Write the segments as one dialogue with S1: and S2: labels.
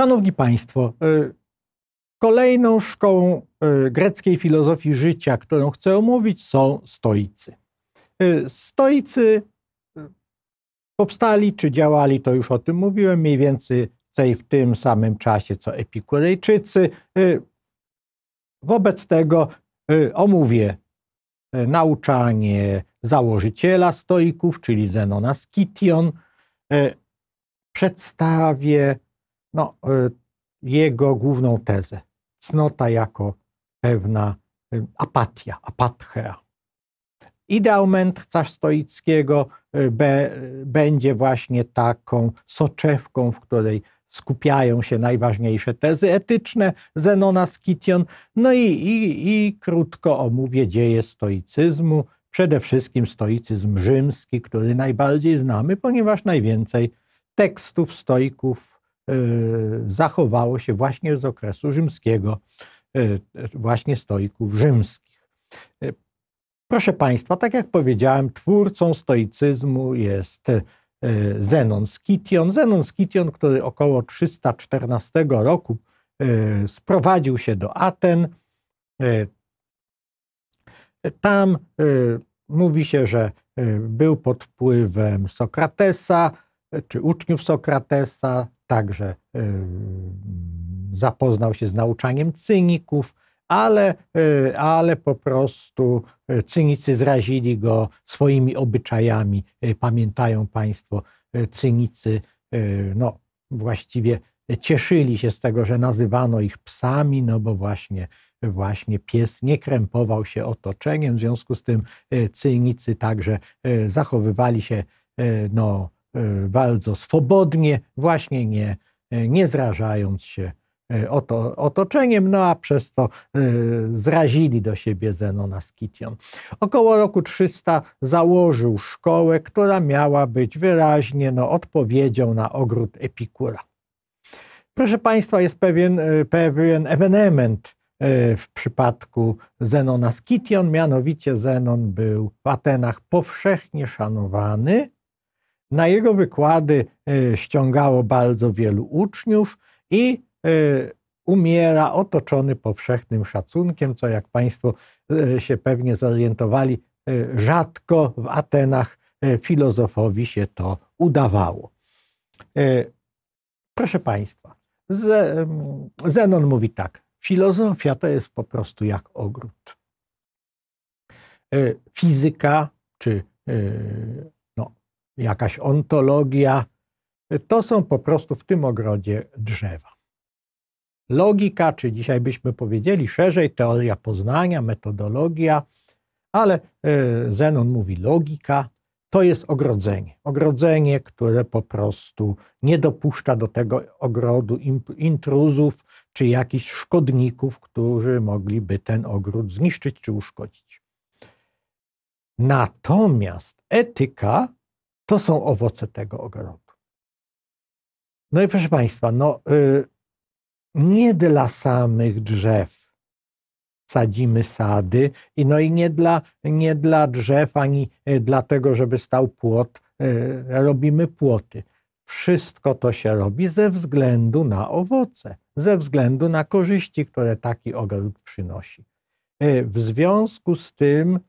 S1: Szanowni Państwo, y, kolejną szkołą y, greckiej filozofii życia, którą chcę omówić, są stoicy. Y, stoicy y, powstali czy działali, to już o tym mówiłem, mniej więcej w tym samym czasie co Epikurejczycy. Y, wobec tego omówię nauczanie założyciela stoików, czyli Zenona Skition. Przedstawię no, jego główną tezę. Cnota jako pewna apatia, apathea. Ideał mędrca stoickiego y, be, będzie właśnie taką soczewką, w której skupiają się najważniejsze tezy etyczne Zenona Skition. No i, i, i krótko omówię dzieje stoicyzmu, przede wszystkim stoicyzm rzymski, który najbardziej znamy, ponieważ najwięcej tekstów stoików y, zachowało się właśnie z okresu rzymskiego, y, właśnie stoików rzymskich. Y, Proszę Państwa, tak jak powiedziałem, twórcą stoicyzmu jest e, Zenon Skition. Zenon Skition, który około 314 roku e, sprowadził się do Aten. E, tam mówi się, że był pod wpływem Sokratesa czy uczniów Sokratesa, także zapoznał się z nauczaniem cyników ale, e, ale po prostu e, cynicy zrazili go swoimi obyczajami. E, pamiętają Państwo, cynicy, no właściwie cieszyli się z tego, że nazywano ich psami, no bo właśnie, właśnie pies nie krępował się otoczeniem, w związku z tym cynicy także zachowywali się no, bardzo swobodnie, właśnie nie, nie zrażając się E, oto, otoczeniem, no a przez to e, zrazili do siebie Zenona Skition. Około roku 300 założył szkołę, która miała być wyraźnie no, odpowiedzią na ogród Epikura. Proszę Państwa, jest pewien, e, pewien ewenement w przypadku Zenona Skition, mianowicie Zenon był w Atenach powszechnie szanowany. Na jego wykłady ściągało bardzo wielu uczniów i Y, umiera otoczony powszechnym szacunkiem, co jak Państwo y, się pewnie zorientowali, y, rzadko w Atenach filozofowi się to udawało. Proszę Państwa, mm, Zenon mówi tak: filozofia to jest po prostu jak ogród. Fizyka czy no, jakaś ontologia to są po prostu w tym ogrodzie drzewa logika, czy dzisiaj byśmy powiedzieli szerzej teoria poznania, metodologia, ale y, Zenon mówi logika, to jest ogrodzenie. Ogrodzenie, które po prostu nie dopuszcza do tego ogrodu intruzów czy jakichś szkodników, którzy mogliby ten ogród zniszczyć czy uszkodzić. Natomiast etyka to są owoce tego ogrodu. No i proszę Państwa, no, y, nie dla samych drzew sadzimy sady, i no i nie dla, nie dla drzew, ani e, dlatego, żeby stał płot, e, robimy płoty. Wszystko to się robi ze względu na owoce, ze względu na korzyści, które taki ogród przynosi. E, w związku z tym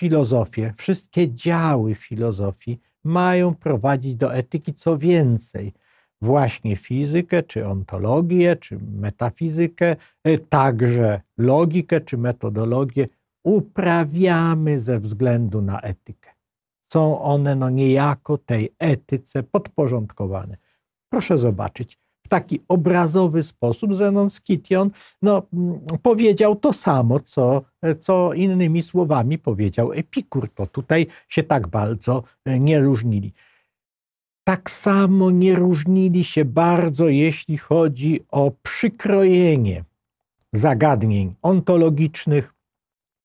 S1: filozofie, wszystkie działy filozofii mają prowadzić do etyki, co więcej – właśnie fizykę, czy ontologię, czy metafizykę, e, także logikę, czy metodologię uprawiamy ze względu na etykę. Są one no niejako tej etyce podporządkowane. Proszę zobaczyć, w taki obrazowy sposób Zenon Skition no, mm, powiedział to samo, co, e, co innymi słowami powiedział Epikur. To tutaj się tak bardzo e, nie różnili tak samo nie różnili się bardzo, jeśli chodzi o przykrojenie zagadnień ontologicznych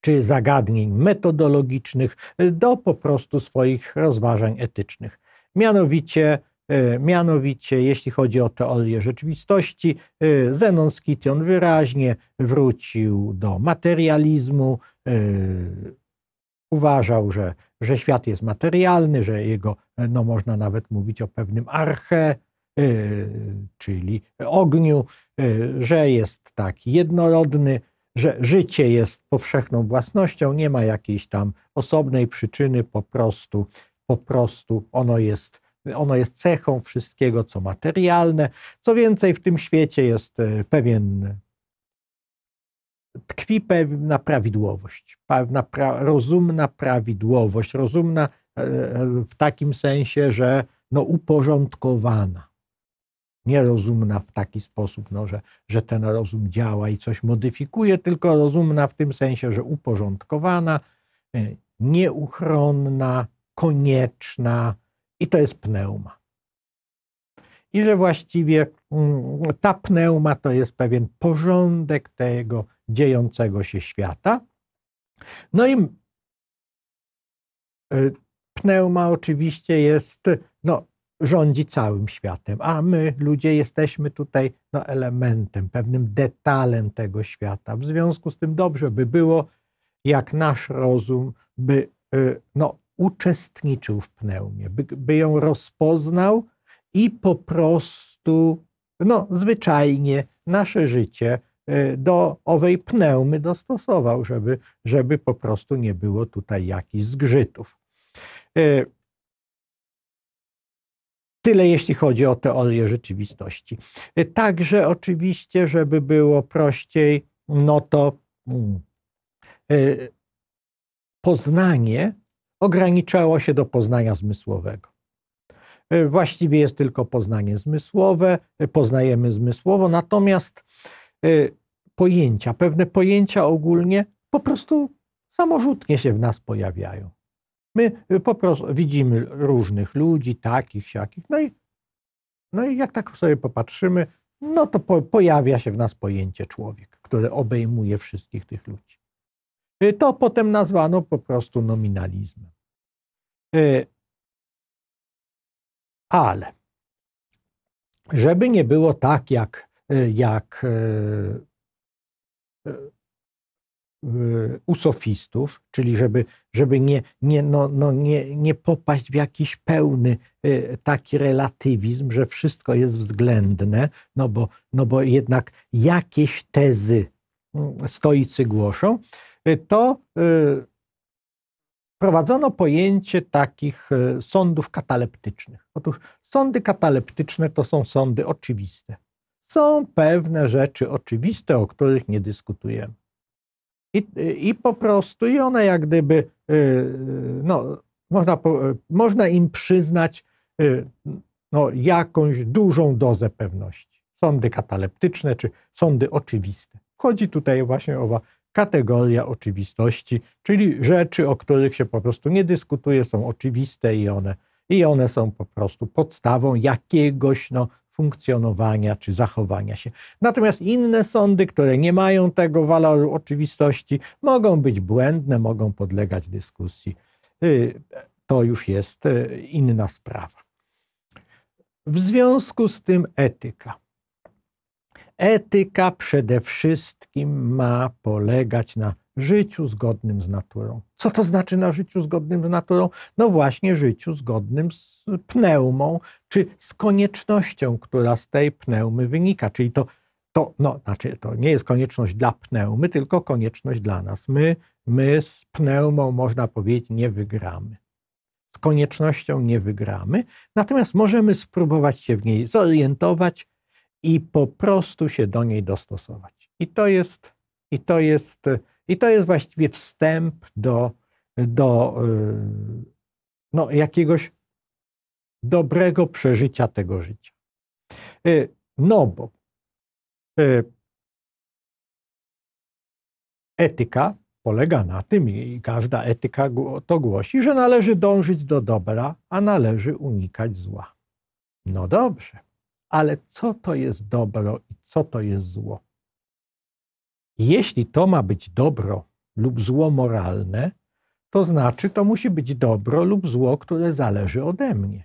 S1: czy zagadnień metodologicznych do po prostu swoich rozważań etycznych. Mianowicie, e, mianowicie jeśli chodzi o teorię rzeczywistości, e, Zenon Skition wyraźnie wrócił do materializmu, e, uważał, że, że świat jest materialny, że jego, no można nawet mówić o pewnym arche, y, czyli ogniu, y, że jest taki jednorodny, że życie jest powszechną własnością, nie ma jakiejś tam osobnej przyczyny, po prostu, po prostu ono jest, ono jest cechą wszystkiego, co materialne. Co więcej, w tym świecie jest y, pewien tkwi pewna prawidłowość, pewna pra, rozumna prawidłowość, rozumna e, w takim sensie, że no uporządkowana. Nierozumna w taki sposób, no, że, że ten rozum działa i coś modyfikuje, tylko rozumna w tym sensie, że uporządkowana, e, nieuchronna, konieczna i to jest pneuma. I że właściwie mm, ta pneuma to jest pewien porządek tego dziejącego się świata. No i y, pneuma oczywiście jest, no, rządzi całym światem, a my, ludzie, jesteśmy tutaj no, elementem, pewnym detalem tego świata. W związku z tym dobrze by było, jak nasz rozum by y, no, uczestniczył w pneumie, by, by ją rozpoznał i po prostu, no, zwyczajnie nasze życie Y, do owej pneumy dostosował, żeby, żeby po prostu nie było tutaj jakichś zgrzytów. Y, tyle jeśli chodzi o teorię rzeczywistości. Y, także oczywiście, żeby było prościej, no to mm, poznanie ograniczało się do poznania zmysłowego. Właściwie jest tylko poznanie zmysłowe, poznajemy zmysłowo, natomiast Y, pojęcia, pewne pojęcia ogólnie po prostu samorzutnie się w nas pojawiają. My y, po prostu widzimy różnych ludzi, takich, siakich, no i, no i jak tak sobie popatrzymy, no to po, pojawia się w nas pojęcie człowiek, które obejmuje wszystkich tych ludzi. Y, to potem nazwano po prostu nominalizmem. Ale żeby nie było tak, jak Y, jak y, y, u sofistów, czyli żeby, żeby nie, nie, no, no nie, nie popaść w jakiś pełny taki relatywizm, że wszystko jest względne, no bo, no bo jednak jakieś tezy mm, stoicy głoszą, to prowadzono pojęcie takich sądów kataleptycznych. Otóż sądy kataleptyczne to są sądy oczywiste. Są pewne rzeczy oczywiste, o których nie dyskutujemy. I, i po prostu, i one jak gdyby, y, y, no, można, y, można im przyznać no, jakąś dużą dozę pewności. Sądy kataleptyczne czy sądy oczywiste. Chodzi tutaj właśnie owa kategoria oczywistości, czyli rzeczy, o których się po prostu nie dyskutuje, są oczywiste i one, i one są po prostu podstawą jakiegoś no, funkcjonowania czy zachowania się. Natomiast inne sądy, które nie mają tego waloru oczywistości, mogą być błędne, mogą podlegać dyskusji. Y, to już jest y, inna sprawa. W związku z tym etyka. Etyka przede wszystkim ma polegać na życiu zgodnym z naturą. Co to znaczy na życiu zgodnym z naturą? No właśnie życiu zgodnym z pneumą, czy z koniecznością, która z tej pneumy wynika. Czyli to, to, no, znaczy, to nie jest konieczność dla pneumy, tylko konieczność dla nas. My, my z pneumą, można powiedzieć, nie wygramy. Z koniecznością nie wygramy, natomiast możemy spróbować się w niej zorientować i po prostu się do niej dostosować. I to jest, i to jest i to jest właściwie wstęp do, do y, no, jakiegoś dobrego przeżycia tego życia. Y, no bo y, etyka polega na tym, i każda etyka to głosi, że należy dążyć do dobra, a należy unikać zła. No dobrze, ale co to jest dobro i co to jest zło? Jeśli to ma być dobro lub zło moralne, to znaczy to musi być dobro lub zło, które zależy ode mnie.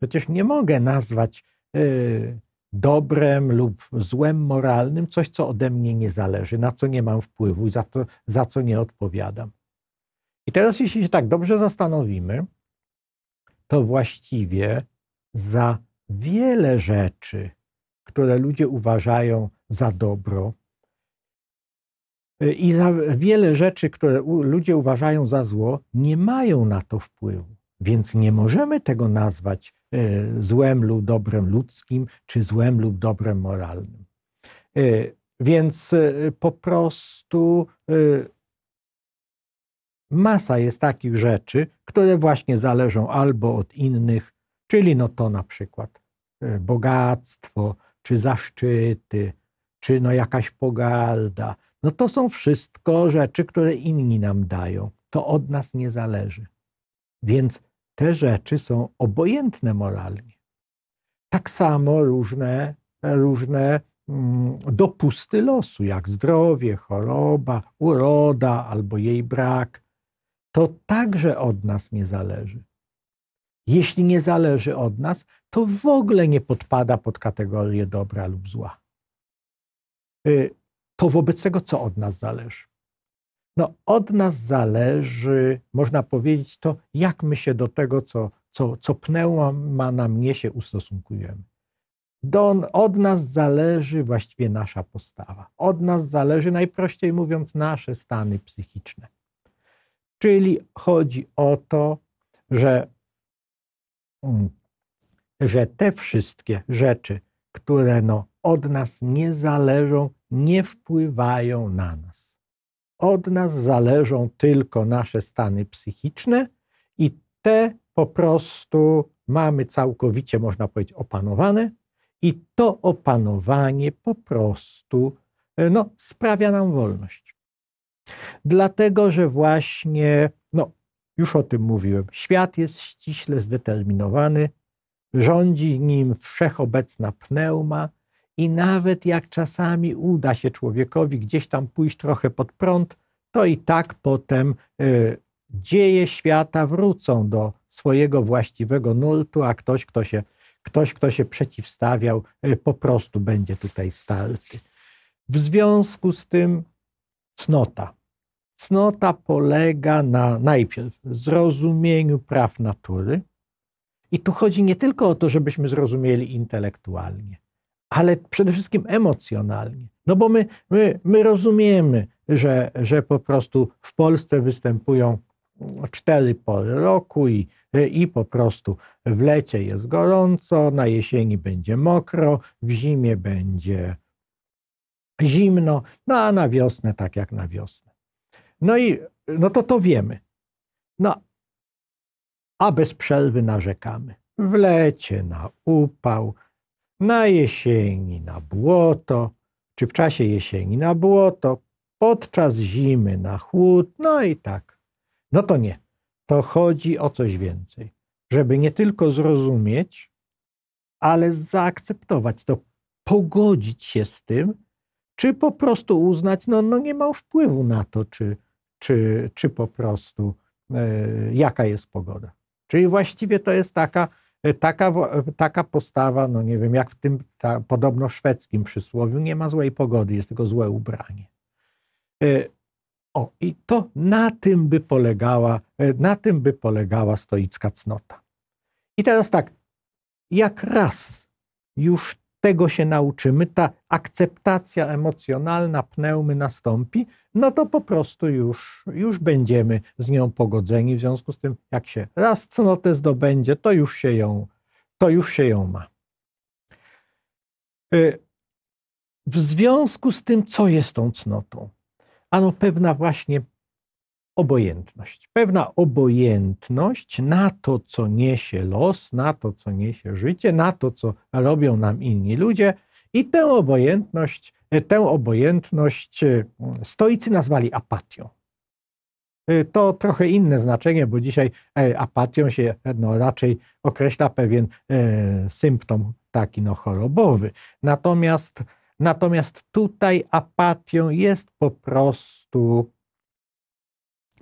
S1: Przecież nie mogę nazwać y, dobrem lub złem moralnym coś, co ode mnie nie zależy, na co nie mam wpływu i za, to, za co nie odpowiadam. I teraz, jeśli się tak dobrze zastanowimy, to właściwie za wiele rzeczy, które ludzie uważają za dobro, E, I za wiele rzeczy, które ludzie uważają za zło, nie mają na to wpływu. Więc nie możemy tego nazwać e, złem lub dobrem ludzkim, czy złem lub dobrem moralnym. E, więc po prostu masa jest takich rzeczy, które właśnie zależą albo od innych, czyli no to na przykład bogactwo, czy zaszczyty, czy no jakaś pogarda, no to są wszystko rzeczy, które inni nam dają. To od nas nie zależy. Więc te rzeczy są obojętne moralnie. Tak samo różne, różne mm, dopusty losu, jak zdrowie, choroba, uroda albo jej brak, to także od nas nie zależy. Jeśli nie zależy od nas, to w ogóle nie podpada pod kategorię dobra lub zła. Y, to wobec tego co od nas zależy? No, od nas zależy, można powiedzieć, to jak my się do tego, co, co, co pneuma się niesie, ustosunkujemy. Do, od nas zależy właściwie nasza postawa. Od nas zależy, najprościej mówiąc, nasze stany psychiczne. Czyli chodzi o to, że, mm, że te wszystkie rzeczy, które no, od nas nie zależą, nie wpływają na nas. Od nas zależą tylko nasze stany psychiczne i te po prostu mamy całkowicie, można powiedzieć, opanowane, i to opanowanie po prostu e, no, sprawia nam wolność. Dlatego, że właśnie, no, już o tym mówiłem, świat jest ściśle zdeterminowany, rządzi nim wszechobecna pneuma, i nawet jak czasami uda się człowiekowi gdzieś tam pójść trochę pod prąd, to i tak potem y, dzieje świata wrócą do swojego właściwego nultu, a ktoś, kto się, ktoś, kto się przeciwstawiał, y, po prostu będzie tutaj stalty. W związku z tym cnota. Cnota polega na najpierw zrozumieniu praw natury. I tu chodzi nie tylko o to, żebyśmy zrozumieli intelektualnie ale przede wszystkim emocjonalnie. No bo my, my, my rozumiemy, że, że po prostu w Polsce występują cztery pory roku i, i po prostu w lecie jest gorąco, na jesieni będzie mokro, w zimie będzie zimno, no a na wiosnę tak jak na wiosnę. No i no to to wiemy. No, a bez przerwy narzekamy. W lecie na upał, na jesieni na błoto, czy w czasie jesieni na błoto, podczas zimy na chłód, no i tak. No to nie. To chodzi o coś więcej. Żeby nie tylko zrozumieć, ale zaakceptować to, pogodzić się z tym, czy po prostu uznać, no, no nie mam wpływu na to, czy, czy, czy po prostu yy, jaka jest pogoda. Czyli właściwie to jest taka E, taka, e, taka postawa, no nie wiem, jak w tym ta, podobno szwedzkim przysłowiu, nie ma złej pogody, jest tylko złe ubranie. E, o, i to na tym by polegała, na tym by polegała stoicka cnota. I teraz tak, jak raz już tego się nauczymy, ta akceptacja emocjonalna pneumy nastąpi, no to po prostu już, już będziemy z nią pogodzeni. W związku z tym, jak się raz cnotę zdobędzie, to już się ją, to już się ją ma. Y, w związku z tym, co jest tą cnotą? Ano pewna właśnie obojętność. Pewna obojętność na to, co niesie los, na to, co niesie życie, na to, co robią nam inni ludzie. I tę obojętność, e, tę obojętność e, stoicy nazwali apatią. E, to trochę inne znaczenie, bo dzisiaj apatią się no, raczej określa pewien symptom taki no, chorobowy. Natomiast, natomiast tutaj apatią jest po prostu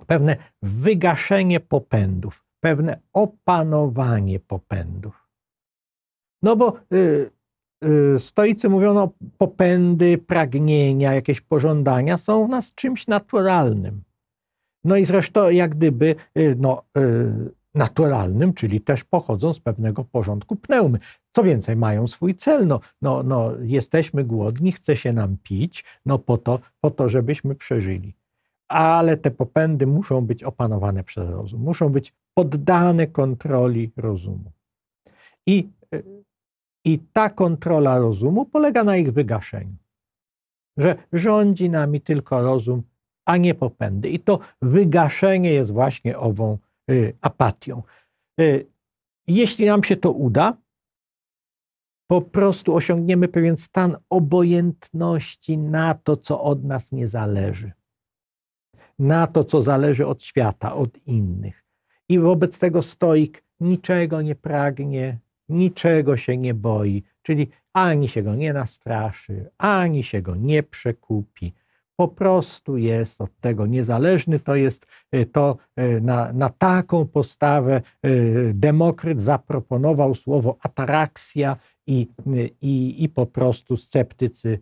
S1: pewne wygaszenie popędów, pewne opanowanie popędów. No bo y, y, stoicy mówią, no, popędy, pragnienia, jakieś pożądania są w nas czymś naturalnym. No i zresztą jak gdyby y, no, y, naturalnym, czyli też pochodzą z pewnego porządku pneumy. Co więcej, mają swój cel. No, no, no, jesteśmy głodni, chce się nam pić, no po to, po to żebyśmy przeżyli ale te popędy muszą być opanowane przez rozum, muszą być poddane kontroli rozumu. I, i ta kontrola rozumu polega na ich wygaszeniu, że rządzi nami tylko rozum, a nie popędy. I to wygaszenie jest właśnie ową y, apatią. Y, jeśli nam się to uda, po prostu osiągniemy pewien stan obojętności na to, co od nas nie zależy na to, co zależy od świata, od innych. I wobec tego stoik niczego nie pragnie, niczego się nie boi, czyli ani się go nie nastraszy, ani się go nie przekupi. Po prostu jest od tego niezależny. To jest y, to, y, na, na taką postawę y, Demokryt zaproponował słowo ataraksja i, i, i po prostu sceptycy,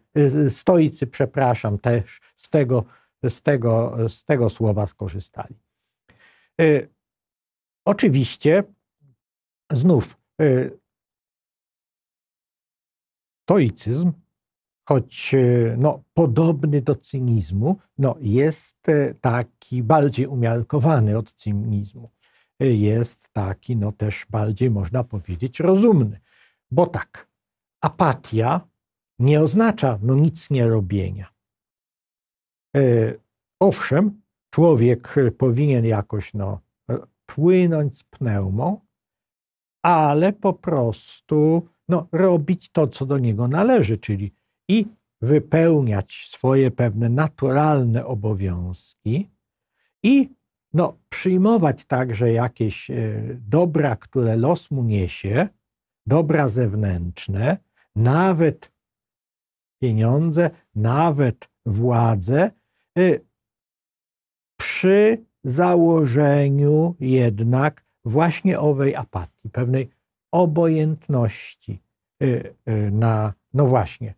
S1: stoicy, przepraszam, też z tego z tego, z tego słowa skorzystali. Y, oczywiście, znów, y, stoicyzm, choć y, no, podobny do cynizmu, no, jest taki bardziej umiarkowany od cynizmu. Jest taki no, też bardziej, można powiedzieć, rozumny. Bo tak, apatia nie oznacza no, nic nie robienia. E, owszem, człowiek e, powinien jakoś no, e, płynąć z pneumą, ale po prostu no, robić to, co do niego należy, czyli i wypełniać swoje pewne naturalne obowiązki i no, przyjmować także jakieś dobra, które los mu niesie, dobra zewnętrzne, nawet pieniądze, nawet władzę, Y, przy założeniu jednak właśnie owej apatii, pewnej obojętności y, y, na, no właśnie,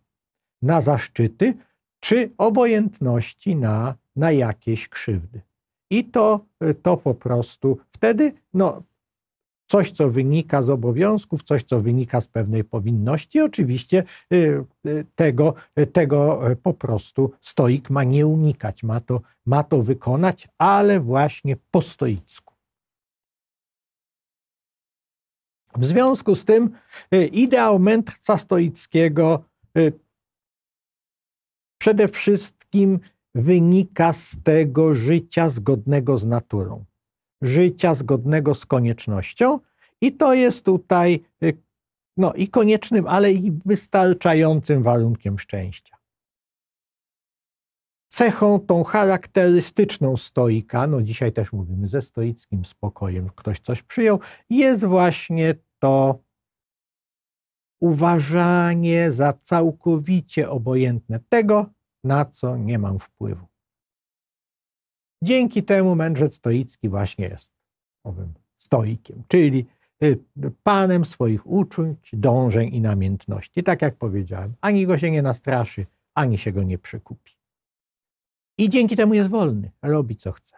S1: na zaszczyty, czy obojętności na, na jakieś krzywdy. I to, to po prostu wtedy, no coś, co wynika z obowiązków, coś, co wynika z pewnej powinności. Oczywiście y, y, tego, y, tego po prostu stoik ma nie unikać, ma to, ma to wykonać, ale właśnie po stoicku. W związku z tym ideał mędrca stoickiego przede wszystkim wynika z tego życia zgodnego z naturą życia zgodnego z koniecznością. I to jest tutaj y, no, i koniecznym, ale i wystarczającym warunkiem szczęścia. Cechą tą charakterystyczną stoika, no dzisiaj też mówimy ze stoickim spokojem, ktoś coś przyjął, jest właśnie to uważanie za całkowicie obojętne tego, na co nie mam wpływu. Dzięki temu mędrzec stoicki właśnie jest owym stoikiem, czyli y, panem swoich uczuć, dążeń i namiętności. Tak jak powiedziałem, ani go się nie nastraszy, ani się go nie przykupi. I dzięki temu jest wolny, robi co chce.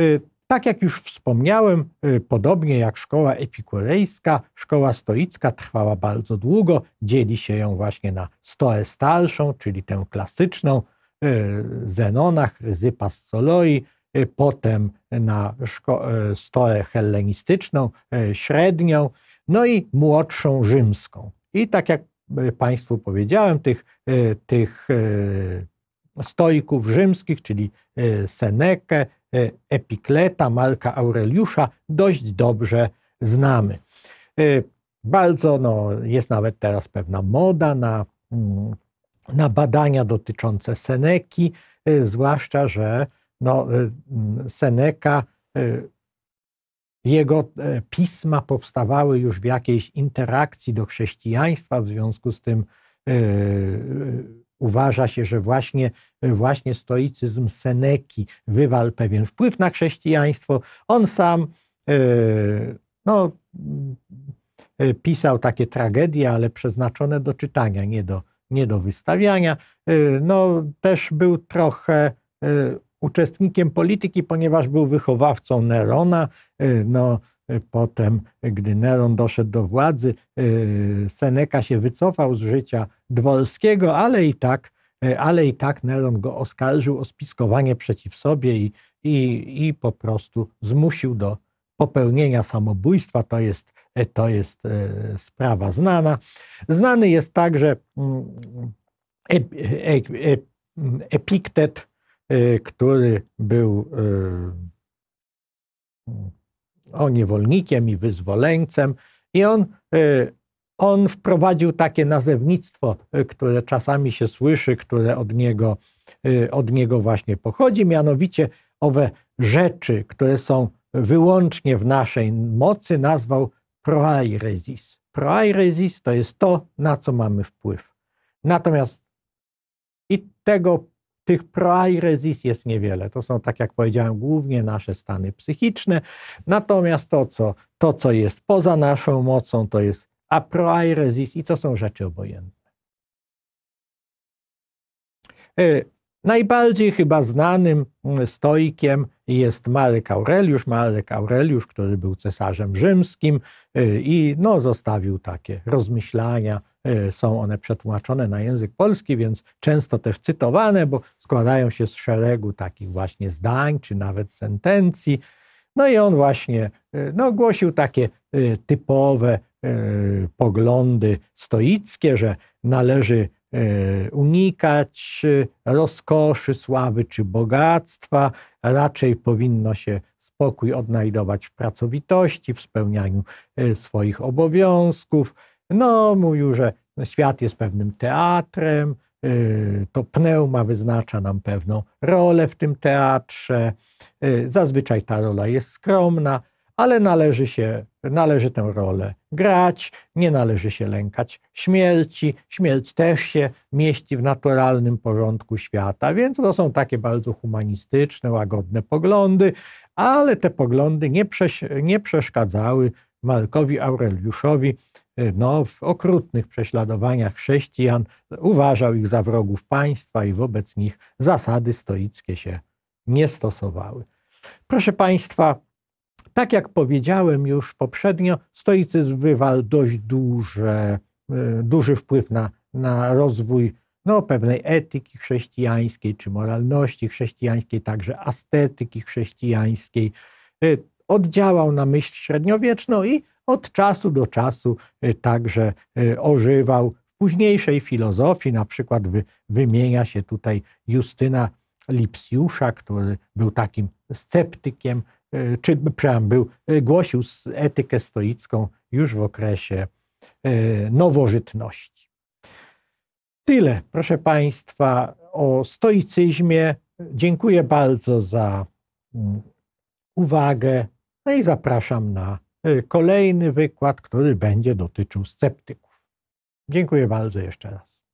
S1: Y, tak jak już wspomniałem, y, podobnie jak szkoła epikurejska, szkoła stoicka trwała bardzo długo. Dzieli się ją właśnie na stoę starszą, czyli tę klasyczną, E, Zenonach, Zypa z Soloi, e, potem na e, stoę hellenistyczną, średnią, no i młodszą rzymską. I tak jak Państwu powiedziałem, tych, tych stoików rzymskich, czyli Senekę, Epikleta, Malka Aureliusza, dość dobrze znamy. Bardzo no, jest nawet teraz pewna moda na mm, na badania dotyczące Seneki, y, zwłaszcza, że no, y, Seneka, y, jego e, pisma powstawały już w jakiejś interakcji do chrześcijaństwa, w związku z tym uważa się, że właśnie, właśnie stoicyzm Seneki wywarł pewien wpływ na chrześcijaństwo. On sam no, pisał takie tragedie, ale przeznaczone do czytania, nie do nie do wystawiania. Y, no, też był trochę y, uczestnikiem polityki, ponieważ był wychowawcą Nerona. Y, no, potem, gdy Neron doszedł do władzy, Seneca się wycofał z życia dworskiego, ale i tak, ale i tak Neron go oskarżył o spiskowanie przeciw sobie i, i, i po prostu zmusił do popełnienia samobójstwa. To jest E, to jest e, sprawa znana. Znany jest także mm, e, Epiktet, który był o niewolnikiem i wyzwoleńcem, i on, on wprowadził takie nazewnictwo, które czasami się słyszy, które od niego, od niego właśnie pochodzi, mianowicie owe rzeczy, które są wyłącznie w naszej mocy, nazwał proairesis. Proairesis to jest to, na co mamy wpływ. Natomiast i tego, tych proairesis jest niewiele. To są, tak jak powiedziałem, głównie nasze stany psychiczne. Natomiast to, co, to, co jest poza naszą mocą, to jest a proairesis i to są rzeczy obojętne. E, najbardziej chyba znanym mm, stoikiem jest Marek Aureliusz, Marek Aureliusz, który był cesarzem rzymskim y, i no, zostawił takie rozmyślania. Y, są one przetłumaczone na język polski, więc często też cytowane, bo składają się z szeregu takich właśnie zdań czy nawet sentencji. No i on właśnie y, no, głosił takie typowe poglądy stoickie, że należy E, unikać y, rozkoszy, sławy czy bogactwa. Raczej powinno się spokój odnajdować w pracowitości, w spełnianiu e, swoich obowiązków. No, mówił, że świat jest pewnym teatrem, e, to pneuma wyznacza nam pewną rolę w tym teatrze. Zazwyczaj ta rola jest skromna ale należy się, należy tę rolę grać, nie należy się lękać śmierci. Śmierć też się mieści w naturalnym porządku świata, więc to są takie bardzo humanistyczne, łagodne poglądy, ale te poglądy nie, prześ, nie przeszkadzały Markowi Aureliuszowi e, no, w okrutnych prześladowaniach chrześcijan, uważał ich za wrogów państwa i wobec nich zasady stoickie się nie stosowały. Proszę Państwa, tak jak powiedziałem już poprzednio, stoicyzm wywarł dość duże, y, duży wpływ na, na rozwój no, pewnej etyki chrześcijańskiej czy moralności chrześcijańskiej, także estetyki chrześcijańskiej. Y, oddziałał na myśl średniowieczną i od czasu do czasu y, także ożywał. W późniejszej filozofii na przykład wy, wymienia się tutaj Justyna Lipsiusza, który był takim sceptykiem E, czy preambył, e, głosił etykę stoicką już w okresie e, nowożytności. Tyle, proszę Państwa, o stoicyzmie. Dziękuję bardzo za mm, uwagę no i zapraszam na kolejny wykład, który będzie dotyczył sceptyków. Dziękuję bardzo jeszcze raz.